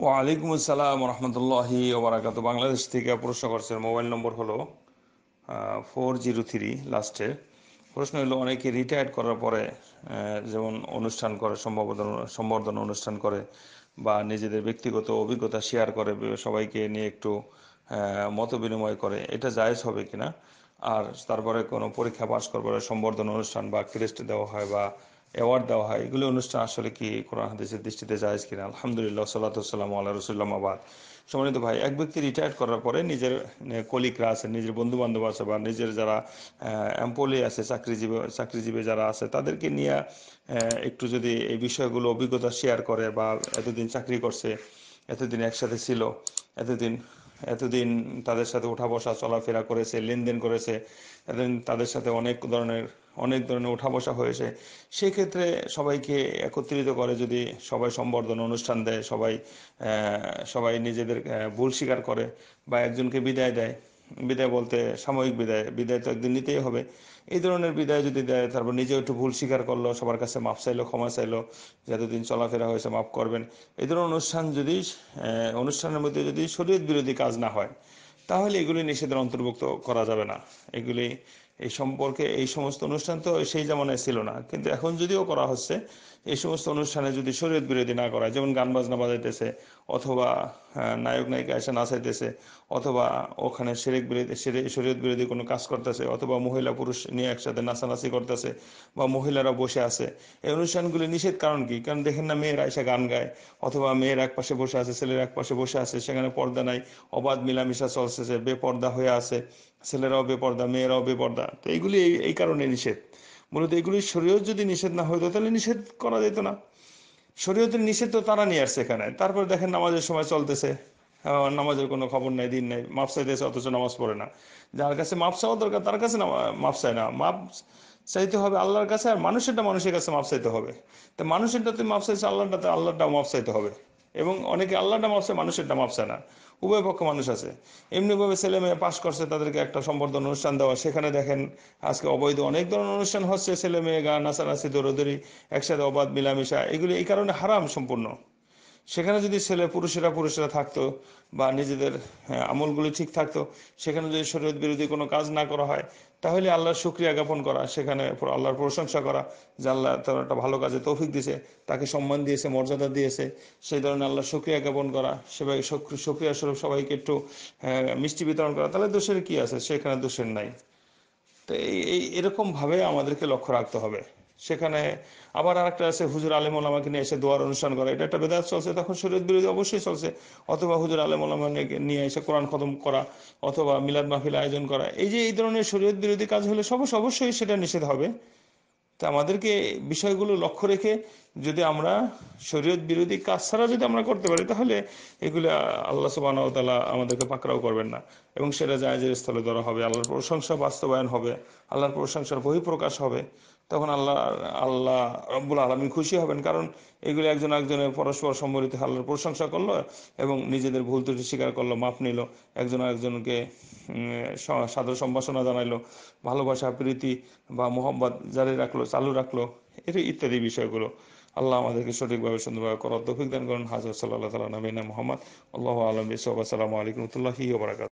ওয়ালাইকুম আসসালাম রহমতুল্লাহি ওবরাকাত বাংলাদেশ থেকে প্রশ্ন করছেন মোবাইল নম্বর হলো ফোর জিরো থ্রি লাস্টে প্রশ্ন হলো অনেকে রিটায়ার করার পরে যেমন অনুষ্ঠান করে সম্বর্ধনা অনুষ্ঠান করে বা নিজেদের ব্যক্তিগত অভিজ্ঞতা শেয়ার করে সবাইকে নিয়ে একটু মত বিনিময় করে এটা জায়েজ হবে কিনা আর তারপরে কোনো পরীক্ষা পাশ পরে সম্বর্ধনা অনুষ্ঠান বা ক্রেস্ট দেওয়া হয় বা অ্যাওয়ার্ড দেওয়া হয় এগুলো অনুষ্ঠান আসলে কি কোরআন হাদিসের দৃষ্টিতে যায় কিনা আলহামদুলিল্লাহ সাল্লাম আল্লাহ রসুল্লামাবাদ সম্মানিত ভাই এক ব্যক্তি রিটায়ার করার পরে নিজের কলিকরা আছে নিজের বন্ধু বান্ধব আছে বা নিজের যারা এমপ্লয়ি আছে চাকরিজীবী চাকরিজীবী যারা আছে তাদেরকে নিয়ে একটু যদি এই বিষয়গুলো অভিজ্ঞতা শেয়ার করে বা এতদিন চাকরি করছে এতদিন একসাথে ছিল এতদিন এতদিন তাদের সাথে উঠা বসা চলাফেরা করেছে লেনদেন করেছে এতদিন তাদের সাথে অনেক ধরনের অনেক ধরনের উঠা বসা হয়েছে সেক্ষেত্রে সবাইকে একত্রিত করে যদি সবাই সম্বর্ধনা অনুষ্ঠান দেয় সবাই সবাই নিজেদের ভুল স্বীকার করে বা একজনকে বিদায় দেয় বিদায় বলতে সাময়িক বিদায় বিদায় তো একদিন নিতেই হবে এই ধরনের বিদায় যদি দেয় তারপর নিজেও একটু ভুল স্বীকার করলো সবার কাছে মাপ চাইলো ক্ষমা চাইলো যতদিন চলাফেরা হয়েছে মাপ করবেন এই ধরনের অনুষ্ঠান যদি অনুষ্ঠানের মধ্যে যদি শরীর বিরোধী কাজ না হয় তাহলে এগুলি নিষেধের অন্তর্ভুক্ত করা যাবে না এগুলি এই সম্পর্কে এই সমস্ত অনুষ্ঠান তো সেই জামানায় ছিল না কিন্তু এখন যদিও করা হচ্ছে এই সমস্ত অনুষ্ঠানে যদি শরীয়ত বিরোধী না করা যেমন গান বাজনা বাজাইতেছে অথবা হ্যাঁ, নায়ক নায়িকা এসে নাচাইতেছে অথবা ওখানে শেরেক বিরোধী শরীয়ত বিরোধী কোনো কাজ করতেছে অথবা মহিলা পুরুষ নিয়ে একসাথে নাচানাচি করতেছে বা মহিলারা বসে আছে এই অনুষ্ঠানগুলি নিষেধ কারণ কি কারণ দেখেন না মেয়েরা এসে গান গায় অথবা মেয়ের এক পাশে বসে আছে ছেলের এক পাশে বসে আছে সেখানে পর্দা নাই অবাধ মিলামিশা চলছে বেপর্দা হয়ে আছে ছেলেরাও বেপর্দা মেয়েরাও বেপর্দা তো এইগুলি এই কারণে নিষেধ মূলত এগুলি শরীয়ত যদি নিষেধ না হতো তাহলে নিষেধ করা যেত না শরীয়তের নিষেধ তো তারা নিয়ে আসছে এখানে তারপর দেখেন নামাজের সময় চলতেছে নামাজের কোনো খবর নাই দিন নাই মাপ চাইতেছে অথচ নামাজ পড়ে না যার কাছে মাপ চাওয়া দরকার তার কাছে মাপ চায় না মাপ চাইতে হবে আল্লাহর কাছে আর মানুষেরটা মানুষের কাছে মাপ চাইতে হবে তা মানুষেরটাতে মাপ চাইছে আল্লাহটাতে আল্লাহটা মাপ চাইতে হবে এবং অনেকে আল্লাহটা মাপছে মানুষেরটা মাপছে না উভয় পক্ষ মানুষ আছে এমনিভাবে ছেলে মেয়ে পাশ করছে তাদেরকে একটা সম্বর্ধনা অনুষ্ঠান দেওয়া সেখানে দেখেন আজকে অবৈধ অনেক ধরনের অনুষ্ঠান হচ্ছে ছেলে মেয়ে গান নাচানাচি দৌড়োদৌড়ি একসাথে অবাধ মিলামিশা এগুলি এই কারণে হারাম সম্পূর্ণ সেখানে যদি ছেলে পুরুষেরা পুরুষেরা থাকতো বা নিজেদের হ্যাঁ, আমলগুলি ঠিক থাকতো সেখানে যদি শরীয়ত বিরোধী কোনো কাজ না করা হয় তাহলে আল্লাহর শুক্রিয়া জ্ঞাপন করা সেখানে আল্লাহর প্রশংসা করা যে আল্লাহ তার একটা ভালো কাজে তৌফিক দিয়েছে তাকে সম্মান দিয়েছে মর্যাদা দিয়েছে সেই ধরনের আল্লাহর শুক্রিয়া জ্ঞাপন করা সেভাবে শুক্রিয়া স্বরূপ সবাইকে একটু হ্যাঁ, মিষ্টি বিতরণ করা তাহলে দোষের কি আছে সেখানে দোষের নাই তো এই এরকমভাবে আমাদেরকে লক্ষ্য রাখতে হবে সেখানে আবার আরেকটা আছে হুজুর আলেম ওলামাকে নিয়ে এসে দোয়ার অনুষ্ঠান করা এটা একটা বেদাত চলছে তখন শরীয়ত বিরোধী অবশ্যই চলছে অথবা হুজুর আলেম ওলামা নিয়ে এসে কোরআন খতম করা অথবা মিলাদ মাহফিল আয়োজন করা এই যে এই ধরনের শরীয়ত বিরোধী কাজ হলে সব অবশ্যই সেটা নিষেধ হবে তা আমাদেরকে বিষয়গুলো লক্ষ্য রেখে যদি আমরা শরীয়ত বিরোধী কাজ ছাড়া যদি আমরা করতে পারি তাহলে এগুলো আল্লাহ সুবাহতালা আমাদেরকে পাকড়াও করবেন না এবং সেটা জায়জের স্থলে ধরা হবে আল্লাহর প্রশংসা বাস্তবায়ন হবে আল্লাহর প্রশংসার বহিঃপ্রকাশ হবে তখন আল্লাহ আল্লাহ রব্বুল আলমী খুশি হবেন কারণ এগুলি একজন একজনের পরস্পর সম্বলিত আল্লাহর প্রশংসা করলো এবং নিজেদের ভুল ত্রুটি স্বীকার করলো মাপ নিল একজন একজনকে সাদর সম্ভাষণা জানাইলো ভালোবাসা প্রীতি বা মোহাম্মদ জারি রাখলো চালু রাখলো এটি ইত্যাদি বিষয়গুলো আল্লাহ আমাদেরকে সঠিকভাবে সুন্দরভাবে করার তৌফিক দান করেন হাজর সাল্লাহ তালা নবীনা মোহাম্মদ আল্লাহ আলম ইসব আসসালামু আলাইকুম রহমতুল্লাহি